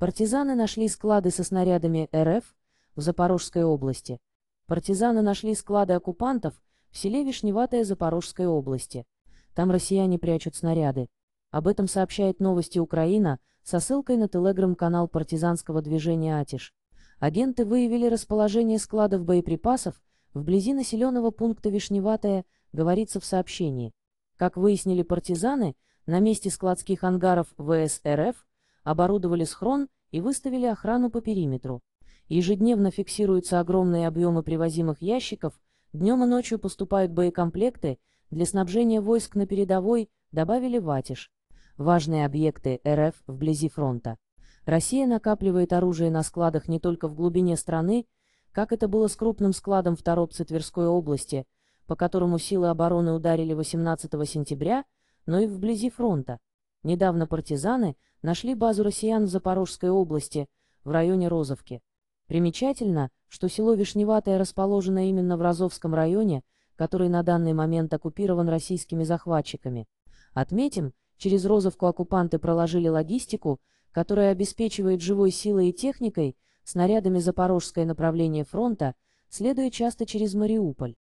Партизаны нашли склады со снарядами РФ в Запорожской области. Партизаны нашли склады оккупантов в селе Вишневатое Запорожской области. Там россияне прячут снаряды. Об этом сообщает новости Украина со ссылкой на телеграм-канал партизанского движения «Атиш». Агенты выявили расположение складов боеприпасов вблизи населенного пункта Вишневатое, говорится в сообщении. Как выяснили партизаны, на месте складских ангаров ВС РФ оборудовали схрон и выставили охрану по периметру. Ежедневно фиксируются огромные объемы привозимых ящиков, днем и ночью поступают боекомплекты, для снабжения войск на передовой добавили ватиш. Важные объекты РФ вблизи фронта. Россия накапливает оружие на складах не только в глубине страны, как это было с крупным складом в Торопце Тверской области, по которому силы обороны ударили 18 сентября, но и вблизи фронта. Недавно партизаны нашли базу россиян в Запорожской области, в районе Розовки. Примечательно, что село Вишневатое расположено именно в Розовском районе, который на данный момент оккупирован российскими захватчиками. Отметим, через Розовку оккупанты проложили логистику, которая обеспечивает живой силой и техникой, снарядами запорожское направление фронта, следуя часто через Мариуполь.